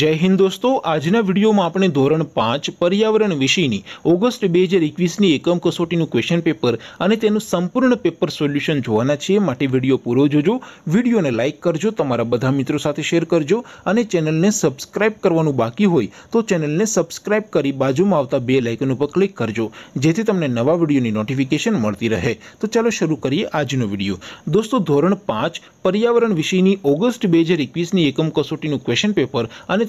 જય હિન્દ દોસ્તો આજના વિડીયોમાં આપણે ધોરણ પાંચ પર્યાવરણ વિષયની ઓગસ્ટ બે હજાર એકવીસની એકમ કસોટીનું ક્વેશ્ચન પેપર અને તેનું સંપૂર્ણ પેપર સોલ્યુશન જોવાના છીએ માટે વિડીયો પૂરો જોજો વિડીયોને લાઇક કરજો તમારા બધા મિત્રો સાથે શેર કરજો અને ચેનલને સબસ્ક્રાઇબ કરવાનું બાકી હોય તો ચેનલને સબસ્ક્રાઇબ કરી બાજુમાં આવતા બે લાઇકન ઉપર ક્લિક કરજો જેથી તમને નવા વિડીયોની નોટિફિકેશન મળતી રહે તો ચાલો શરૂ કરીએ આજનો વિડીયો દોસ્તો ધોરણ પાંચ પર્યાવરણ વિષયની ઓગસ્ટ બે હજાર એકવીસની એકમ કસોટીનું ક્વેશ્ચન પેપર અને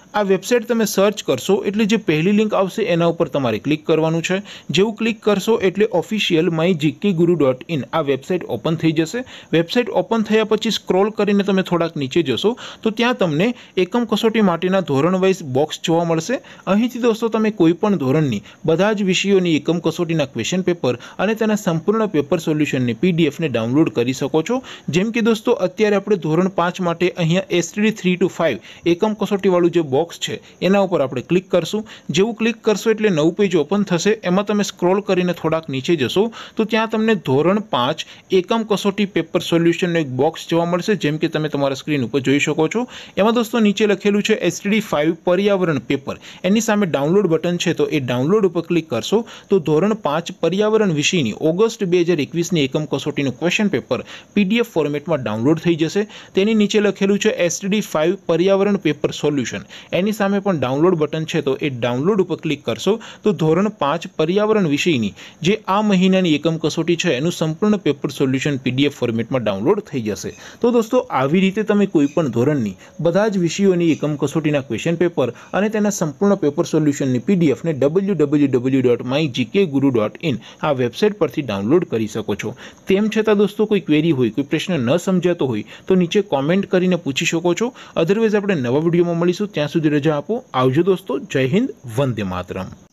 આ વેબસાઇટ તમે સર્ચ કરશો એટલે જે પહેલી લિંક આવશે એના ઉપર તમારે ક્લિક કરવાનું છે જેવું ક્લિક કરશો એટલે official my GK guru dot in આ વેબસાઇટ ઓપન થઈ જશે વેબસાઇટ ઓપન થયા પછી સ્ક્રોલ કરીને તમે થોડાક નીચે જશો તો ત્યાં તમને એકમ કસોટી માટેના ધોરણ વાઇઝ બોક્સ જોવા મળશે અહીંથી દોસ્તો તમે કોઈપણ ધોરણની બધા જ વિષયોની એકમ કસોટીના ક્વેશ્ચન પેપર અને તેના સંપૂર્ણ પેપર સોલ્યુશનની પીડીએફને ડાઉનલોડ કરી શકો છો જેમ કે દોસ્તો અત્યારે આપણે ધોરણ પાંચ માટે અહીંયા એસટીડી થ્રી ટુ ફાઇવ એકમ કસોટીવાળું જે બોક્સ બોક્સ છે એના ઉપર આપણે ક્લિક કરશું જેવું ક્લિક કરશો એટલે નવું પેજ ઓપન થશે એમાં તમે સ્ક્રોલ કરીને થોડાક નીચે જશો તો ત્યાં તમને ધોરણ પાંચ એકમ કસોટી પેપર સોલ્યુશનનો એક બોક્સ જોવા મળશે જેમ કે તમે તમારા સ્ક્રીન ઉપર જોઈ શકો છો એમાં દોસ્તો નીચે લખેલું છે એસટીડી ફાઇવ પર્યાવરણ પેપર એની સામે ડાઉનલોડ બટન છે તો એ ડાઉનલોડ ઉપર ક્લિક કરશો તો ધોરણ પાંચ પર્યાવરણ વિષયની ઓગસ્ટ બે હજાર એકવીસની એકમ કસોટીનું ક્વેશ્ચન પેપર પીડીએફ ફોર્મેટમાં ડાઉનલોડ થઈ જશે તેની નીચે લખેલું છે એસટીડી ફાઇવ પર્યાવરણ પેપર સોલ્યુશન એની સામે પણ ડાઉનલોડ બટન છે તો એ ડાઉનલોડ ઉપર ક્લિક કરશો તો ધોરણ પાંચ પર્યાવરણ વિષયની જે આ મહિનાની એકમ કસોટી છે એનું સંપૂર્ણ પેપર સોલ્યુશન પીડીએફ ફોર્મેટમાં ડાઉનલોડ થઈ જશે તો દોસ્તો આવી રીતે તમે કોઈપણ ધોરણની બધા જ વિષયોની એકમ કસોટીના ક્વેશ્ચન પેપર અને તેના સંપૂર્ણ પેપર સોલ્યુશનની પીડીએફને W W W dot my GK guru dot in આ વેબસાઇટ પરથી ડાઉનલોડ કરી શકો છો તેમ છતાં દોસ્તો કોઈ ક્વેરી હોય કોઈ પ્રશ્ન ન સમજાતો હોય તો નીચે કોમેન્ટ કરીને પૂછી શકો છો અધરવાઇઝ આપણે નવા વિડીયોમાં મળીશું ત્યાં સુધી સુધી રજા આપો આવજો દોસ્તો જય હિન્દ વંદે માતરમ